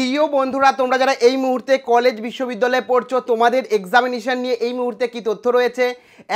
প্রিয় বন্ধুরা তোমরা যারা এই মুহূর্তে কলেজ বিশ্ববিদ্যালয়ে পড়ছো তোমাদের এক্সামিনেশান নিয়ে এই মুহূর্তে কি তথ্য রয়েছে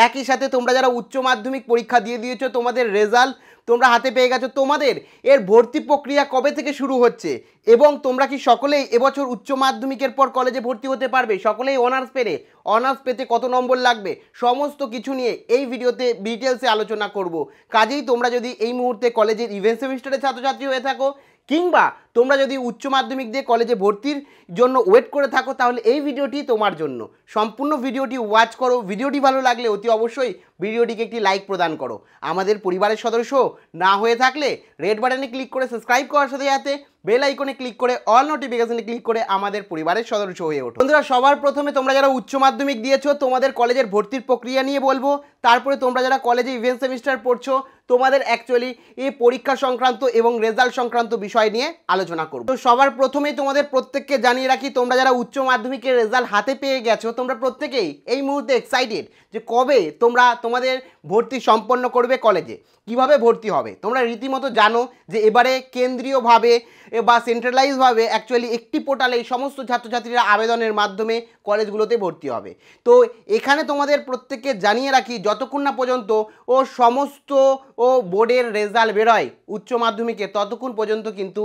একই সাথে তোমরা যারা উচ্চ মাধ্যমিক পরীক্ষা দিয়ে দিয়েছো তোমাদের রেজাল্ট তোমরা হাতে পেয়ে গেছো তোমাদের এর ভর্তি প্রক্রিয়া কবে থেকে শুরু হচ্ছে এবং তোমরা কি সকলেই এবছর উচ্চ মাধ্যমিকের পর কলেজে ভর্তি হতে পারবে সকলেই অনার্স পেরে অনার্স পেতে কত নম্বর লাগবে সমস্ত কিছু নিয়ে এই ভিডিওতে ডিটেলসে আলোচনা করব কাজেই তোমরা যদি এই মুহূর্তে কলেজের ইভেন্ট সেমিস্টারের ছাত্রছাত্রী হয়ে থাকো কিংবা তোমরা যদি উচ্চ মাধ্যমিক দিয়ে কলেজে ভর্তির জন্য ওয়েট করে থাকো তাহলে এই ভিডিওটি তোমার জন্য সম্পূর্ণ ভিডিওটি ওয়াচ করো ভিডিওটি ভালো লাগলে অতি অবশ্যই ভিডিওটিকে একটি লাইক প্রদান করো আমাদের পরিবারের সদস্য না হয়ে থাকলে রেড বাটনে ক্লিক করে সাবস্ক্রাইব করার সাথে সাথে বেল আইকনে ক্লিক করে অল নোটিফিকেশনে ক্লিক করে আমাদের পরিবারের সদস্য হয়ে ওঠো বন্ধুরা সবার প্রথমে তোমরা যারা উচ্চ মাধ্যমিক দিয়েছো তোমাদের কলেজের ভর্তির প্রক্রিয়া নিয়ে বলবো তারপরে তোমরা যারা কলেজে ইভেন্ট সেমিস্টার পড়ছো তোমাদের অ্যাকচুয়ালি এই পরীক্ষা সংক্রান্ত এবং রেজাল্ট সংক্রান্ত বিষয় নিয়ে আলোচনা করব তো সবার প্রথমেই তোমাদের প্রত্যেককে জানিয়ে রাখি তোমরা যারা উচ্চ মাধ্যমিকের রেজাল্ট হাতে পেয়ে গেছো তোমরা প্রত্যেকেই এই মুহূর্তে এক্সাইটেড যে কবে তোমরা তোমাদের ভর্তি সম্পন্ন করবে কলেজে কিভাবে ভর্তি হবে তোমরা রীতিমতো জানো যে এবারে কেন্দ্রীয়ভাবে বা সেন্ট্রালাইজভাবে অ্যাকচুয়ালি একটি পোর্টালে এই সমস্ত ছাত্রছাত্রীরা আবেদনের মাধ্যমে কলেজগুলোতে ভর্তি হবে তো এখানে তোমাদের প্রত্যেককে জানিয়ে রাখি যতক্ষণ না পর্যন্ত ও সমস্ত ও বোর্ডের রেজাল্ট বেরোয় উচ্চ মাধ্যমিকে ততক্ষণ পর্যন্ত কিন্তু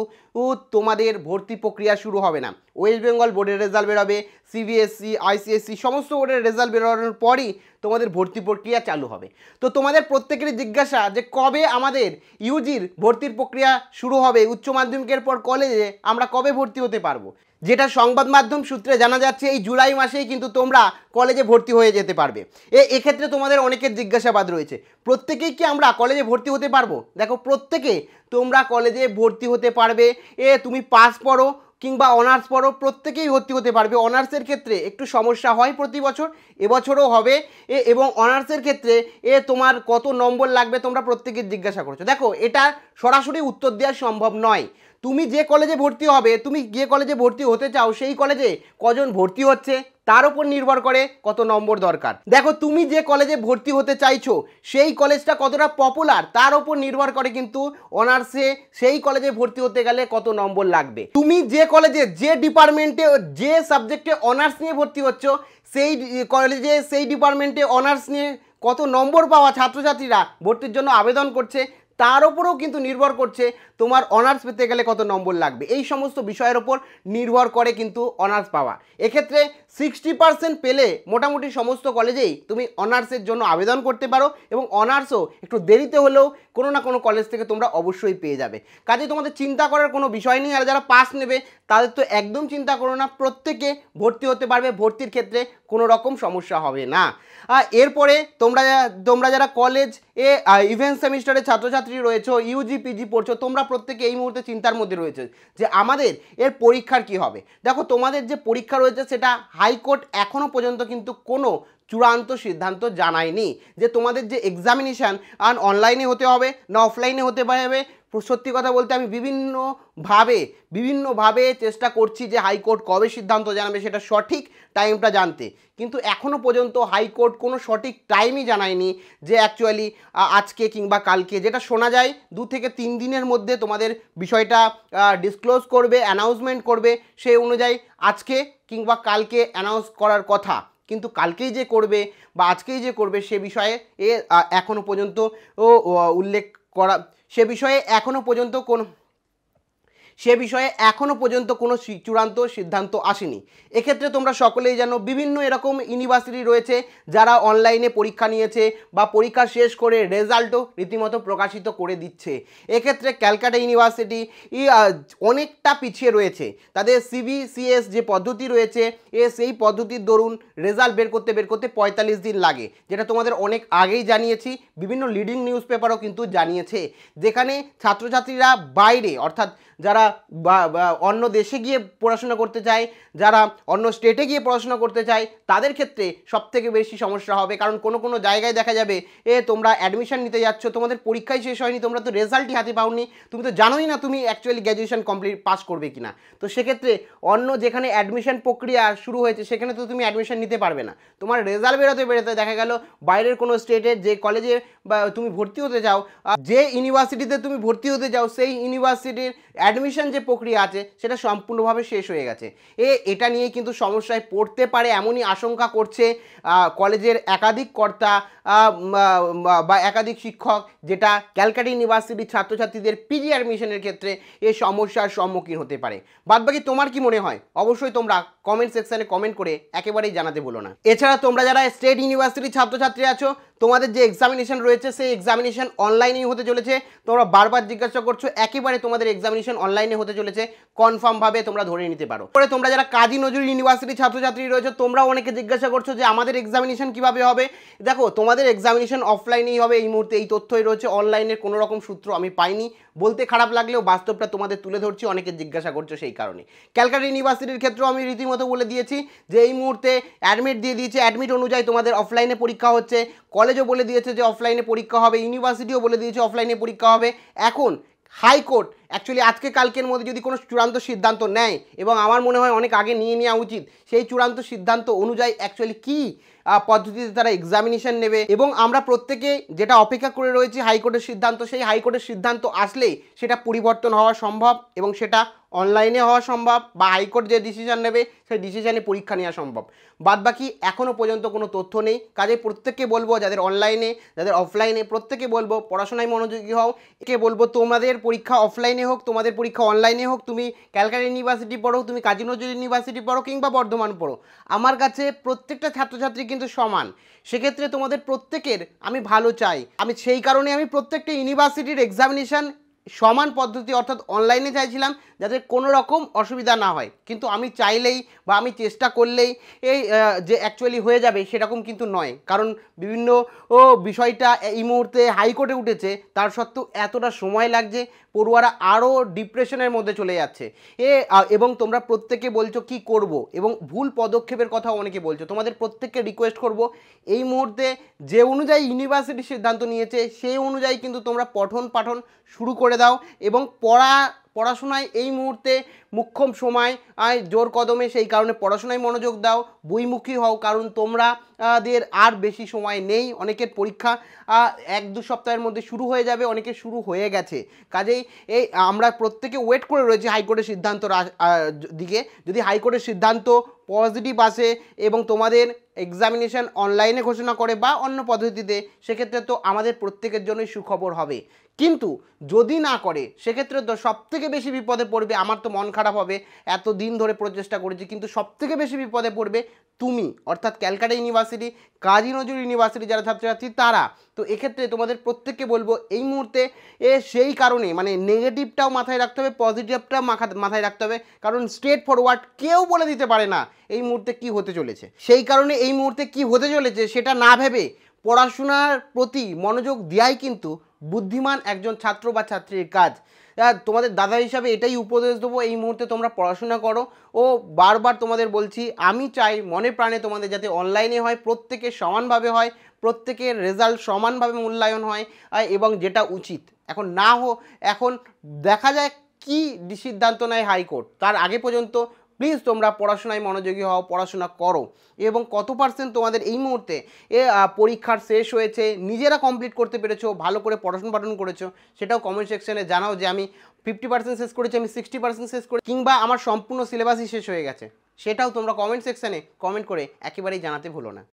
তোমাদের ভর্তি প্রক্রিয়া শুরু হবে না ওয়েস্ট বেঙ্গল বোর্ডের রেজাল্ট বেরোবে সিবিএসসি আইসিএসসি সমস্ত বোর্ডের রেজাল্ট বেরোনোর পরই তোমাদের ভর্তি প্রক্রিয়া চালু হবে তো তোমাদের প্রত্যেকেরই জিজ্ঞাসা যে কবে আমাদের ইউজির ভর্তির প্রক্রিয়া শুরু হবে উচ্চ মাধ্যমিকের পর কলেজে আমরা কবে ভর্তি হতে পারবো যেটা সংবাদ মাধ্যম সূত্রে জানা যাচ্ছে এই জুলাই মাসেই কিন্তু তোমরা কলেজে ভর্তি হয়ে যেতে পারবে এ এক্ষেত্রে তোমাদের অনেকের জিজ্ঞাসাবাদ রয়েছে প্রত্যেকেই কি আমরা কলেজে ভর্তি হতে পারবো দেখো প্রত্যেকে তোমরা কলেজে ভর্তি হতে পারবে এ তুমি পাস পড়ো কিংবা অনার্স পড়ো প্রত্যেকেই ভর্তি হতে পারবে অনার্সের ক্ষেত্রে একটু সমস্যা হয় প্রতি বছর এবছরও হবে এ এবং অনার্সের ক্ষেত্রে এ তোমার কত নম্বর লাগবে তোমরা প্রত্যেকে জিজ্ঞাসা করছো দেখো এটা সরাসরি উত্তর দেওয়া সম্ভব নয় তুমি যে কলেজে ভর্তি হবে তুমি যে কলেজে ভর্তি হতে চাও সেই কলেজে কজন ভর্তি হচ্ছে তার উপর নির্ভর করে কত নম্বর দরকার দেখো তুমি যে কলেজে ভর্তি হতে চাইছো সেই কলেজটা কতটা পপুলার তার উপর নির্ভর করে কিন্তু অনার্সে সেই কলেজে ভর্তি হতে গেলে কত নম্বর লাগবে তুমি যে কলেজে যে ডিপার্টমেন্টে যে সাবজেক্টে অনার্স নিয়ে ভর্তি হচ্ছ সেই কলেজে সেই ডিপার্টমেন্টে অনার্স নিয়ে কত নম্বর পাওয়া ছাত্রছাত্রীরা ভর্তির জন্য আবেদন করছে তার উপরেও কিন্তু নির্ভর করছে তোমার অনার্স পেতে গেলে কত নম্বর লাগবে এই সমস্ত বিষয়ের ওপর নির্ভর করে কিন্তু অনার্স পাওয়া এক্ষেত্রে সিক্সটি পার্সেন্ট পেলে মোটামুটি সমস্ত কলেজেই তুমি অনার্সের জন্য আবেদন করতে পারো এবং অনার্সও একটু দেরিতে হলেও কোনো না কোনো কলেজ থেকে তোমরা অবশ্যই পেয়ে যাবে কাজে তোমাদের চিন্তা করার কোনো বিষয় নেই আর যারা পাস নেবে তাদের তো একদম চিন্তা করো না প্রত্যেকে ভর্তি হতে পারবে ভর্তির ক্ষেত্রে কোনো রকম সমস্যা হবে না এরপরে তোমরা তোমরা যারা কলেজ এ ইভেন্ট সেমিস্টারের ছাত্রছাত্রী রয়েছো ইউজি পিজি পড়ছো তোমরা প্রত্যেকে এই মুহূর্তে চিন্তার মধ্যে রয়েছে যে আমাদের এর পরীক্ষার কি হবে দেখো তোমাদের যে পরীক্ষা রয়েছে সেটা হাইকোর্ট এখনও পর্যন্ত কিন্তু কোনো চূড়ান্ত সিদ্ধান্ত জানায়নি যে তোমাদের যে এক্সামিনেশান অনলাইনে হতে হবে না অফলাইনে হতে হবে সত্যি কথা বলতে আমি বিভিন্নভাবে বিভিন্নভাবে চেষ্টা করছি যে হাইকোর্ট কবে সিদ্ধান্ত জানাবে সেটা সঠিক টাইমটা জানতে কিন্তু এখনও পর্যন্ত হাইকোর্ট কোনো সঠিক টাইমই জানায়নি যে অ্যাকচুয়ালি আজকে কিংবা কালকে যেটা শোনা যায় দু থেকে তিন দিনের মধ্যে তোমাদের বিষয়টা ডিসক্লোজ করবে অ্যানাউন্সমেন্ট করবে সেই অনুযায়ী আজকে কিংবা কালকে অ্যানাউন্স করার কথা কিন্তু কালকেই যে করবে বা আজকেই যে করবে সে বিষয়ে এ এখনও পর্যন্ত উল্লেখ করা সে বিষয়ে এখনও পর্যন্ত কোনো সে বিষয়ে এখনও পর্যন্ত কোনো চূড়ান্ত সিদ্ধান্ত আসেনি এক্ষেত্রে তোমরা সকলেই জানো বিভিন্ন এরকম ইউনিভার্সিটি রয়েছে যারা অনলাইনে পরীক্ষা নিয়েছে বা পরীক্ষা শেষ করে রেজাল্টও রীতিমতো প্রকাশিত করে দিচ্ছে এক্ষেত্রে ক্যালকাটা ইউনিভার্সিটি অনেকটা পিছিয়ে রয়েছে তাদের সিবিসিএস যে পদ্ধতি রয়েছে এ সেই পদ্ধতির দরুন রেজাল্ট বের করতে বের করতে পঁয়তাল্লিশ দিন লাগে যেটা তোমাদের অনেক আগেই জানিয়েছি বিভিন্ন লিডিং নিউজ পেপারও কিন্তু জানিয়েছে যেখানে ছাত্রছাত্রীরা বাইরে অর্থাৎ যারা অন্য দেশে গিয়ে পড়াশোনা করতে চায় যারা অন্য স্টেটে গিয়ে পড়াশোনা করতে চায় তাদের ক্ষেত্রে সবথেকে বেশি সমস্যা হবে কারণ কোনো কোনো জায়গায় দেখা যাবে এ তোমরা অ্যাডমিশান নিতে যাচ্ছ তোমাদের পরীক্ষাই শেষ হয়নি তোমরা তো রেজাল্টই হাতে পাওনি তুমি তো জানোই না তুমি অ্যাকচুয়ালি গ্র্যাজুয়েশন কমপ্লিট পাস করবে কি না তো সেক্ষেত্রে অন্য যেখানে অ্যাডমিশান প্রক্রিয়া শুরু হয়েছে সেখানে তো তুমি অ্যাডমিশান নিতে পারবে না তোমার রেজাল্ট বেরোতে বেরোতে দেখা গেল বাইরের কোনো স্টেটে যে কলেজে তুমি ভর্তি হতে চাও যে ইউনিভার্সিটিতে তুমি ভর্তি হতে চাও সেই ইউনিভার্সিটির অ্যাডমিশন ভ্যালিডেশন যে প্রক্রিয়া আছে সেটা সম্পূর্ণভাবে শেষ হয়ে গেছে এ এটা নিয়ে কিন্তু সমস্যায় পড়তে পারে এমনই আশঙ্কা করছে কলেজের একাধিক কর্তা বা একাধিক শিক্ষক যেটা ক্যালকাটা ইউনিভার্সিটির ছাত্রছাত্রীদের পিজি অ্যাডমিশনের ক্ষেত্রে এ সমস্যার সম্মুখীন হতে পারে বাদবাকি তোমার কি মনে হয় অবশ্যই তোমরা কমেন্ট সেকশানে কমেন্ট করে একেবারেই জানাতে বলো না এছাড়া তোমরা যারা স্টেট ইউনিভার্সিটির ছাত্রছাত্রী আছো তোমাদের যে এক্সামিনেশন রয়েছে সেই এক্সামিনেশন অনলাইনেই হতে চলেছে তোমরা বারবার জিজ্ঞাসা করছো একেবারে তোমাদের এক্সামিনেশন অনলাইনে হতে চলেছে কনফার্মভাবে তোমরা ধরে নিতে পারো পরে তোমরা যারা কাজী নজরুল ইউনিভার্সিটি ছাত্রছাত্রী রয়েছে তোমরা অনেকে জিজ্ঞাসা করছো যে আমাদের এক্সামিনেশন কিভাবে হবে দেখো তোমাদের এক্সামিনেশন অফলাইনেই হবে এই মুহূর্তে এই তথ্যই রয়েছে অনলাইনের কোনো রকম সূত্র আমি পাইনি বলতে খারাপ লাগলেও বাস্তবটা তোমাদের তুলে ধরছি অনেকে জিজ্ঞাসা করছো সেই কারণে ক্যালকাটা ইউনিভার্সিটির ক্ষেত্রেও আমি রীতিমতো বলে দিয়েছি যে এই মুহূর্তে অ্যাডমিট দিয়ে দিয়েছে অ্যাডমিট অনুযায়ী তোমাদের অফলাইনে পরীক্ষা হচ্ছে কলেজও বলে দিয়েছে যে অফলাইনে পরীক্ষা হবে ইউনিভার্সিটিও বলে দিয়েছে অফলাইনে পরীক্ষা হবে এখন হাইকোর্ট অ্যাকচুয়ালি আজকে কালকের মধ্যে যদি কোনো চূড়ান্ত সিদ্ধান্ত নেয় এবং আমার মনে হয় অনেক আগে নিয়ে নেওয়া উচিত সেই চূড়ান্ত সিদ্ধান্ত অনুযায়ী অ্যাকচুয়ালি কী পদ্ধতিতে তারা এক্সামিনেশান নেবে এবং আমরা প্রত্যেকে যেটা অপেক্ষা করে রয়েছি হাইকোর্টের সিদ্ধান্ত সেই হাইকোর্টের সিদ্ধান্ত আসলেই সেটা পরিবর্তন হওয়া সম্ভব এবং সেটা অনলাইনে হওয়া সম্ভব বা হাইকোর্ট যে ডিসিশান নেবে সেই ডিসিশানে পরীক্ষা নেওয়া সম্ভব বাদ বাকি এখনও পর্যন্ত কোনো তথ্য নেই কাজে প্রত্যেককে বলবো যাদের অনলাইনে যাদের অফলাইনে প্রত্যেকে বলবো পড়াশোনায় মনোযোগী হও একে বলবো তোমাদের পরীক্ষা অফলাইনে অফলাইনে হোক তোমাদের পরীক্ষা অনলাইনে হোক তুমি ক্যালকাটা ইউনিভার্সিটি পড়ো তুমি কাজী নজরুল ইউনিভার্সিটি পড়ো কিংবা বর্ধমান পড়ো আমার কাছে প্রত্যেকটা ছাত্রছাত্রী কিন্তু সমান সেক্ষেত্রে তোমাদের প্রত্যেকের আমি ভালো চাই আমি সেই কারণে আমি প্রত্যেকটা ইউনিভার্সিটির এক্সামিনেশান সমান পদ্ধতি অর্থাৎ অনলাইনে চাইছিলাম যাতে কোনো রকম অসুবিধা না হয় কিন্তু আমি চাইলেই বা আমি চেষ্টা করলেই এই যে অ্যাকচুয়ালি হয়ে যাবে সেরকম কিন্তু নয় কারণ বিভিন্ন ও বিষয়টা এই মুহূর্তে হাইকোর্টে উঠেছে তার সত্ত্বেও এতটা সময় লাগছে পড়ুয়ারা আরও ডিপ্রেশনের মধ্যে চলে যাচ্ছে এ এবং তোমরা প্রত্যেকে বলছো কি করব এবং ভুল পদক্ষেপের কথা অনেকে বলছো তোমাদের প্রত্যেককে রিকোয়েস্ট করব এই মুহূর্তে যে অনুযায়ী ইউনিভার্সিটি সিদ্ধান্ত নিয়েছে সেই অনুযায়ী কিন্তু তোমরা পঠন পাঠন শুরু করে দাও এবং পড়া পড়াশোনায় এই মুহূর্তে মুখ্যম সময় জোর কদমে সেই কারণে পড়াশোনায় মনোযোগ দাও বইমুখী হও কারণ তোমরা দের আর বেশি সময় নেই অনেকের পরীক্ষা এক দু সপ্তাহের মধ্যে শুরু হয়ে যাবে অনেকে শুরু হয়ে গেছে কাজেই এই আমরা প্রত্যেকে ওয়েট করে রয়েছি হাইকোর্টের সিদ্ধান্ত দিকে যদি হাইকোর্টের সিদ্ধান্ত পজিটিভ আসে এবং তোমাদের এক্সামিনেশান অনলাইনে ঘোষণা করে বা অন্য পদ্ধতিতে সেক্ষেত্রে তো আমাদের প্রত্যেকের জন্যই সুখবর হবে কিন্তু যদি না করে সেক্ষেত্রে তো সবথেকে বেশি বিপদে পড়বে আমার তো মন খারাপ হবে এত দিন ধরে প্রচেষ্টা করেছি কিন্তু সবথেকে বেশি বিপদে পড়বে তুমি অর্থাৎ Calcutta university university Kazi Nazrul university যারা ছাত্রছাত্রী তারা তো এক্ষেত্রে তোমাদের প্রত্যেককে বলবো এই মুহূর্তে এ সেই কারণে মানে নেগেটিভটাও মাথায় রাখতে হবে পজিটিভটাও মাথা মাথায় রাখতে হবে কারণ স্ট্রেট ফরওয়ার্ড কেউ বলে দিতে পারে না এই মুহূর্তে কি হতে চলেছে সেই কারণে এই মুহূর্তে কি হতে চলেছে সেটা না ভেবে পড়াশোনার প্রতি মনোযোগ দেওয়াই কিন্তু বুদ্ধিমান একজন ছাত্র বা ছাত্রীর কাজ তোমাদের দাদা হিসাবে এটাই উপদেশ দেবো এই মুহূর্তে তোমরা পড়াশোনা করো ও বারবার তোমাদের বলছি আমি চাই মনে প্রাণে তোমাদের যাতে অনলাইনে হয় প্রত্যেকের সমানভাবে হয় প্রত্যেকের রেজাল্ট সমানভাবে মূল্যায়ন হয় এবং যেটা উচিত এখন না হো এখন দেখা যায় কি সিদ্ধান্ত নেয় হাইকোর্ট তার আগে পর্যন্ত প্লিজ তোমরা পড়াশোনায় মনোযোগী হও পড়াশোনা করো এবং কত পার্সেন্ট তোমাদের এই মুহূর্তে এ পরীক্ষার শেষ হয়েছে নিজেরা কমপ্লিট করতে পেরেছো ভালো করে পড়াশোনা পাঠন করেছো সেটাও কমেন্ট সেকশনে জানাও যে আমি ফিফটি পার্সেন্ট শেষ করেছি আমি সিক্সটি পার্সেন্ট শেষ করেছি কিংবা আমার সম্পূর্ণ সিলেবাসই শেষ হয়ে গেছে সেটাও তোমরা কমেন্ট সেকশানে কমেন্ট করে একেবারেই জানাতে ভুলো না